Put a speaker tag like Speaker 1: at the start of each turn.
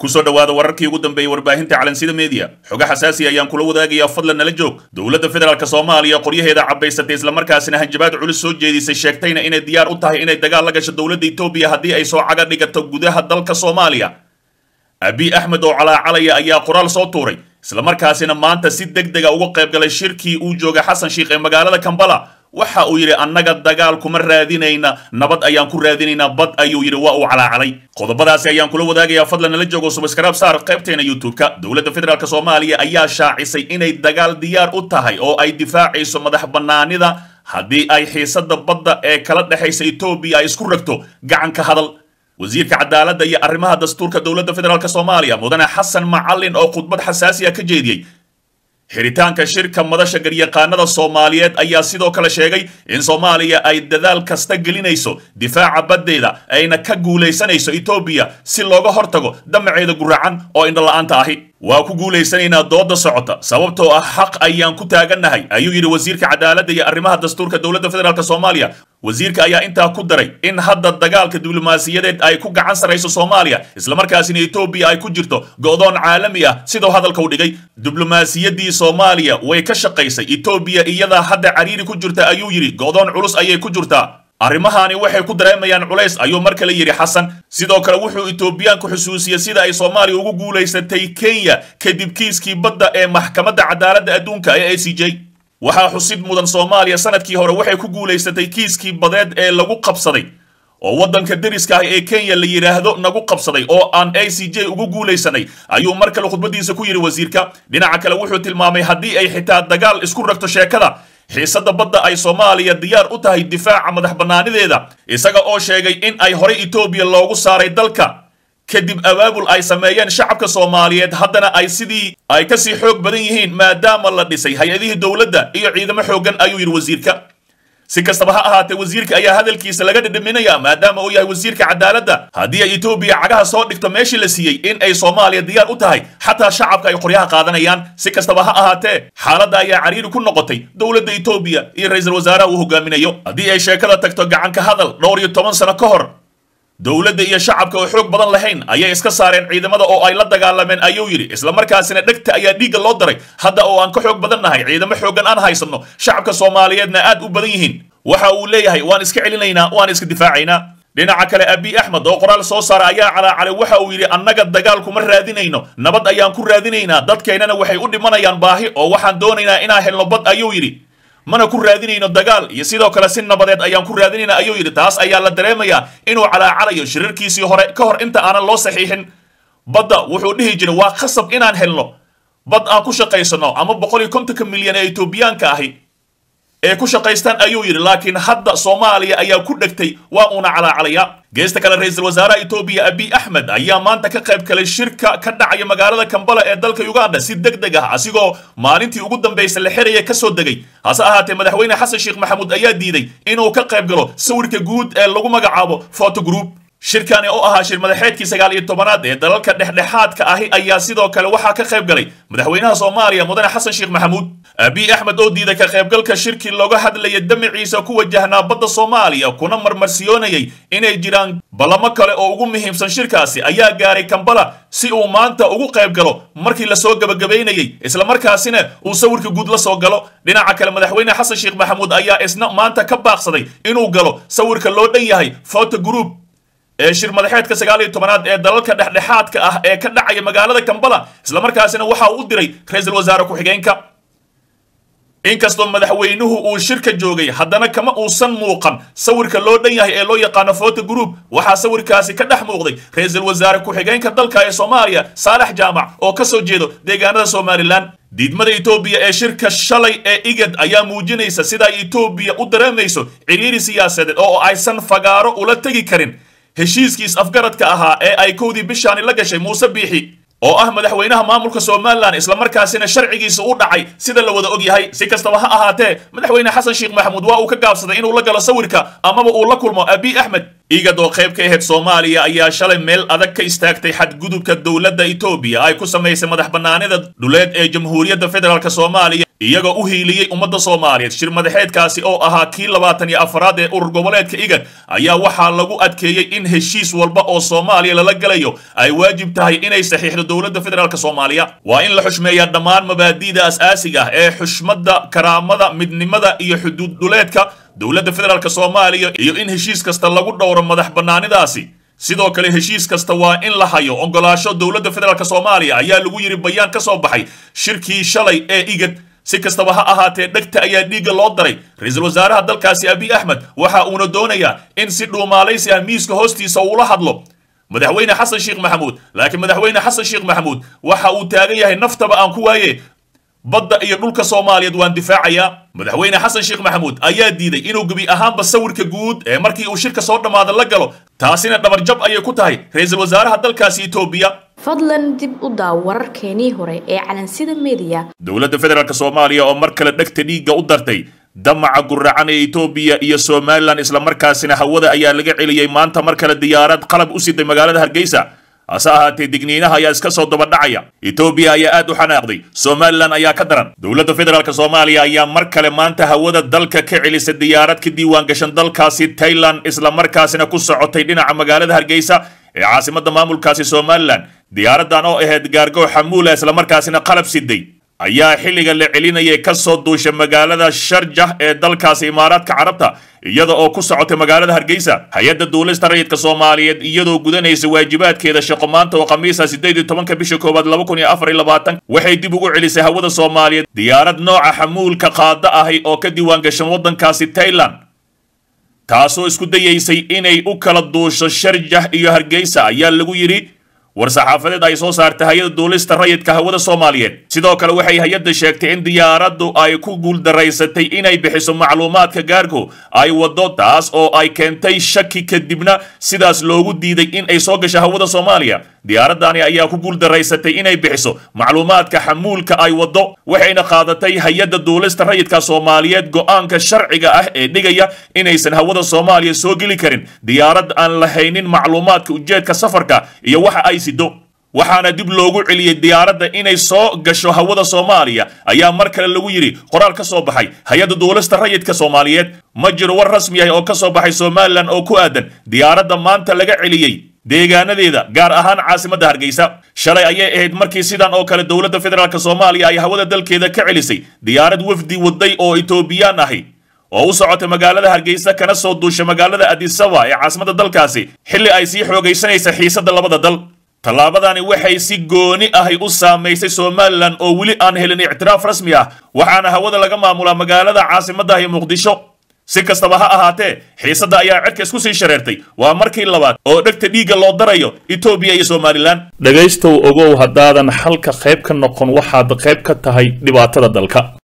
Speaker 1: kusoo dhowaada wararkii ugu dambeeyey warbaahinta calansida mediya xoga xasaasi ayaan kula wadaagayaa fadlan nala joog dowladda federaalk soomaaliya qoryaheeda cabbaysatay islamarkaasina hanjabaad culus soo jeedisay sheegtayna inay diyaar u tahay inay dagaal la gasho dowladda etoobiya haddii ay soo caga dhigato gudaha dalka soomaaliya abiy axmed oo calaacalaya ayaa qoraal soo tuuray islamarkaasina maanta si deg dega uga qayb galay shirkii uu jooga xasan sheikh ee magaalada kambala waxa uu yidhi annaga dagaal kuma raadinayna nabad ayaan ku raadinaynaa bad ayuu yidhi waa uu calaacalay qodobadaasi ayaan kula wadaagayaa fadlan nala joogo subaskaraab saar qaybteena youtube-ka dowladda federaalk soomaaliya ayaa shaacisay inay dagaal diyaar u tahay oo ay difaacayso madax bannaanida haddii ay xiisadda badda ee kala dhexaysa etoobiya ay isku ragto gacanka hadal wasiirka cadaaladda iyo arrimaha dastuurka dowladda federaalk soomaaliya mudane xasan macalin oo khudbad xasaasiya ah ka jeediyey xiritaanka shirka madasha garyaqaanada soomaaliyeed ayaa sidoo kale sheegay in soomaaliya ay dadaal kasta gelinayso difaaca baddeeda ayna ka guulaysanayso etoobiya si looga hortago damaceeda guraacan oo indhola ahi waa ku guulaysanaynaa dooda socota sababtoo ah xaq ayaan ku taagannahay ayuu yidhi wasiirka cadaaladda iyo arrimaha dastuurka dowladda federaalk soomaaliya wasiirka ayaa intaa ku daray in hadda dagaalka diblomaasiyadeed ay ku gacan sarayso soomaaliya islamarkaasina etoobiya ay ku jirto go'doon caalami ah sidau hadalka u dhigay diblomaasiyaddii soomaaliya way ka shaqaysay etoobiya iyadaa hadda cariiri ku jirta ayuu yidhi go'doon culus ayay ku jirtaa arrimahaani waxay ku dareemayaan culays ayuu mar kale yidhi xasan sidoo kale wuxuu etoobiyaanku xusuusiyey sida ay soomaaliya ugu guulaysatay kenya kadib kiiskii badda ee maxkamadda cadaaladda adduunka ee a c j waxaa xusid mudan soomaaliya sanadkii hore waxay ku guulaysatay kiiskii badeed ee lagu qabsaday oo waddanka deriska ah ee kenya la yidhaahdo nagu qabsaday oo aan a c j ugu guulaysanay ayuu mar kale khudbadiisa ku yidhi wasiirka dhinaca kale wuxuu tilmaamay haddii ay xitaa dagaal isku ragto sheekada xiisadda badda ay soomaaliya diyaar u tahay difaaca madax bannaanideeda isaga oo sheegay in ay horey etoobiya loogu saaray dalka kadib abaabul ay sameeyeen shacabka soomaaliyeed haddana ay sidii ay kasii xoog badan yihiin maadaama la dhisay hay-adihii dowladda iyo ciidamo xooggan ayuu yidhi wasiirka si kastaba ha ahaatee wasiirka ayaa hadalkiisa laga dhidhiminaya maadaama uu yahay wasiirka cadaaladda haddii ay etoobiya cagaha soo dhigto meeshii la siiyey in ay soomaaliya diyaar u tahay xataa shacabka ay qoryaha qaadanayaan si kastaba ha ahaatee xaaladda ayaa cariiri ku noqotay dowladda etoobiya iyo ra'iisul wasaaraha uu hogaaminayo haddii ay sheekada tagto gacanka hadal dhowr iyo toban sano ka hor dowladda iyo shacabka oo xoog badan lahayn ayay iska saareen ciidamada oo ay la dagaalameen ayuu yidhi isla markaasina dhegta ayaa dhiigga loo daray hadda oo aan ka xoog badan nahay ciidamo xooggan aan haysanno shacabka soomaaliyeedna aad u badan yihiin waxa uu leeyahay waan iska celinaynaa waan iska difaacaynaa dhinaca kale abi axmed oo qoraal soo saara ayaa calaacalay waxa uu yidhi annaga dagaalkuma raadinayno nabad ayaan ku raadinaynaa dadkeennana waxay u dhimanayaan baahi oo waxaan doonaynaa inaan helno bad ayuu yidhi mana ku raadinayno dagaal iyo sidoo kale si nabadeed ayaan ku raadinayna ayuu yidhi taas ayaa la dareemayaa inuu calaacalayo shirirkiisii hore ka hor inta aanan loo saxiixin badda wuxuu dhihi jiray waa khasab inaan helno bad aan ku shaqaysano ama boqol iyo kontonka milyan ee etoobiyaanka ahi ee ku shaqaystaan ayuu yidhi laakiin hadda soomaaliya ayaa ku dhegtay waa uuna calaacalaya geesta kale ra-iisul wasaaraha etoobiya abiy axmed ayaa maanta ka qayb galay shirka ka dhacaya magaalada kambala ee dalka uganda si deg deg ah asigoo maalintii ugu dambaysa la xiraya ka soo degay hase ahaatee madaxweyne xasan sheekh maxamuud ayaa diiday inuu ka qayb galo sawirka guud ee lagu magacaabo foto group shirkani oo ahaa shir madaxeedkii sagaal iyo tobanaad ee dalalka dhexdhexaadka ahi ayaa sidoo kale waxaa ka qayb galay madaxweynaha soomaaliya mudane xasan sheekh maxamuud abiy axmed oo diiday ka qaybgalka shirkii looga hadlaya damiciisa ku wajahnaa badda soomaaliya kuna marmarsiyoonayay inay jiraan ballamo kale oo ugu muhiimsan shirkaasi ayaa gaaray kambala si uu maanta ugu qayb galo markii lasoo gabagabaynayey markaasina uu sawirka guud la soo galo dhinaca kale madaxweyne xasan sheekh maxamuud ayaa isna maanta ka baaqsaday inuu galo sawirka loo dhan yahay foto group ee shir madaxeedka sagaal iyo tobanaad ee dalalka dhexdhexaadka ah ee ka dhacaya magaalada kambala islamarkaasina waxa uu u diray ra-iisul wasaare ku-xigeenka inkastoo madaxweynuhu uu shirka joogay haddana kama uusan muuqan sawirka loo dhan yahay ee loo yaqaano foto group waxaa sawirkaasi ka dhex muuqday ra-iisul wasaare ku-xigeenka dalka ee soomaaliya saalax jaamac oo ka soo jeedo deegaanada somalilan diidmada etoobiya ee shirka shalay ee igad ayaa muujinaysa sida etoobiya u dareemayso ciriiri siyaasadeed oo aysan fagaaro ula tegi karin heshiiskiis afgaradka ahaa ee ay kowdii bishaani la gashay muuse biixi oo ah madaxweynaha maamulka somalilan islamarkaasina sharcigiisa u dhacay sida la wada og yahay si kastaba ha ahaatee madaxweyne xasan sheekh maxamuud waa uu ka gaabsaday inuu la galo sawirka amaba uu la kulmo abiy axmed oo qayb ka ahayd soomaaliya ayaa shalay meel adag ka istaagtay xadgudubka dowladda etoobiya ay ku samaysay madax bannaanida dhuleed ee jamhuuriyadda federaalk soomaaliya iyagoo u hiiliyey ummadda soomaaliyeed shir madaxeedkaasi oo ahaa kii labaatan iyo afaraad ee urur goboleedka igad ayaa waxaa lagu adkeeyey in heshiis walba oo soomaaliya lala gelayo ay waajib tahay inay saxiixdo dowladda federaalk soomaaliya waa in la xushmeeyaa dhammaan mabaadi'da as-aasiga ah ee xushmadda karaamada midnimada iyo xuduud duleedka dowladda federaalk soomaaliya iyo in heshiis kasta lagu dhowro madax bannaanidaasi sidoo kale heshiis kasta waa in la hayo ogolaasho dowladda federaalk soomaaliya ayaa lagu yidhi bayaan ka soo baxay shirkii shalay ee igad si kastaba ha ahaatee dhegta ayaa dhiigga loo daray ra-iisul wasaaraha dalkaasi abiy axmed waxa uuna doonayaa in si dhuumaalaysi ah miiska hoostiisa uula hadlo madaxweyne xasan sheekh maxamuud laakiin madaxweyne xasan sheekh maxamuud waxa uu taagan yahay naftaba aan ku waaye badda iyo dhulka soomaaliyeed waan difaacayaa madaxweyne xasan sheekh maxamuud ayaa diiday inuu gebi ahaanba sawirka guud ee markii uu shirka soo dhammaada la galo taasina dhabarjab ayay ku tahay ra-iisul wasaaraha dalkaasi etoobiya fadlan dib u daaw wararkeenii hore ee calansida mediya dowladda federaalk soomaaliya oo mar kale dhegta dhiigga u dartay damaca guracan ee etoobiya iyo somalilan isla markaasina hawada ayaa laga celiyey maanta mar kale diyaarad qalab u siday magaalada hargeysa hase ahaatee digniinaha ayaa iska soo dabadhacaya etoobiya ayaa aad u xanaaqday somalilan ayaa ka daran dowladda federaalk soomaaliya ayaa mar kale maanta hawada dalka ka celisa diyaarad ka diiwaan gashan dalkaasi tailan islamarkaasina ku socotay dhinaca magaalada hargeysa ee caasimada maamulkaasi somalilan diyaaradan oo ahayd gaargow xamuula islamarkaasina qalab siday ayaa xilliga la celinayay ka soo duusha magaalada sharjah ee dalkaasi imaaraadka carabta iyada oo ku socotay magaalada hargeysa hay-adda duulista rayidka soomaaliyeed iyadoo gudanaysa waajibaadkeeda shaqo maanta oo khamiisa sideed iyo tobanka bisha koowaad laba kun iyo afar iyo labaatan waxay dib ugu celisay hawada soomaaliyeed diyaarad nooca xamuulka qaada ahay oo ka diiwaan gashan waddankaasi tailand taasoo isku dayaysay inay u kala duusho sharjah iyo hargeysa ayaa lagu yidhi war-saxaafadeed ay soo saartay hay-ada duulista rayidka hawada soomaaliyeed sidoo kale waxay hay-adda sheegtay in diyaaraddu ay ku guuldaraysatay inay bixiso macluumaadka gaarku ay waddo taas oo ay keentay shaki kadibna sidaas loogu diiday in ay soo gasho hawada soomaaliya diyaaraddaani ayaa ku guuldaraysatay inay bixiso macluumaadka xamuulka ay waddo waxayna qaadatay hay-adda duulista rayidka soomaaliyeed go'aanka sharciga ah ee dhigaya inaysan hawada soomaaliya soo geli karin diyaarad aan lahaynin macluumaadka ujeedka safarka iyo waxa ay sido waxaana dib loogu celiyey diyaaradda inay soo gasho hawada soomaaliya ayaa mar kale lagu yidhi qoraal ka soo baxay hay-adda duulista rayidka soomaaliyeed ma jiro war rasmi ah oo ka soo baxay somalilan oo ku aadan diyaaradda maanta laga celiyey deegaanadeeda gaar ahaan caasimadda hargeysa shalay ayay ahayd markii sidan oo kale dowladda federaalk soomaaliya ay hawada dalkeeda ka celisay diyaarad wafdi waday oo etoobiyaan ahi oo u socotay magaalada hargeysa kana soo duusha magaalada adisaba ee caasimadda dalkaasi xilli ay sii xoogaysanaysa xiisadda labada dal tallaabadani waxay si gooni ahay u saamaysay somalilan oo weli aan helin ictiraaf rasmi ah waxaana hawada laga maamulaa magaalada caasimaddahi muqdisho si kastaba ha ahaatee xiisadda ayaa cerka isku sii shareertay waa markii labaad oo dhegta dhiigga loo darayo etoobiya iyo somalilan dhegaystow ogow haddaadan xalka qayb ka noqon waxaad qayb ka tahay dhibaatada dalka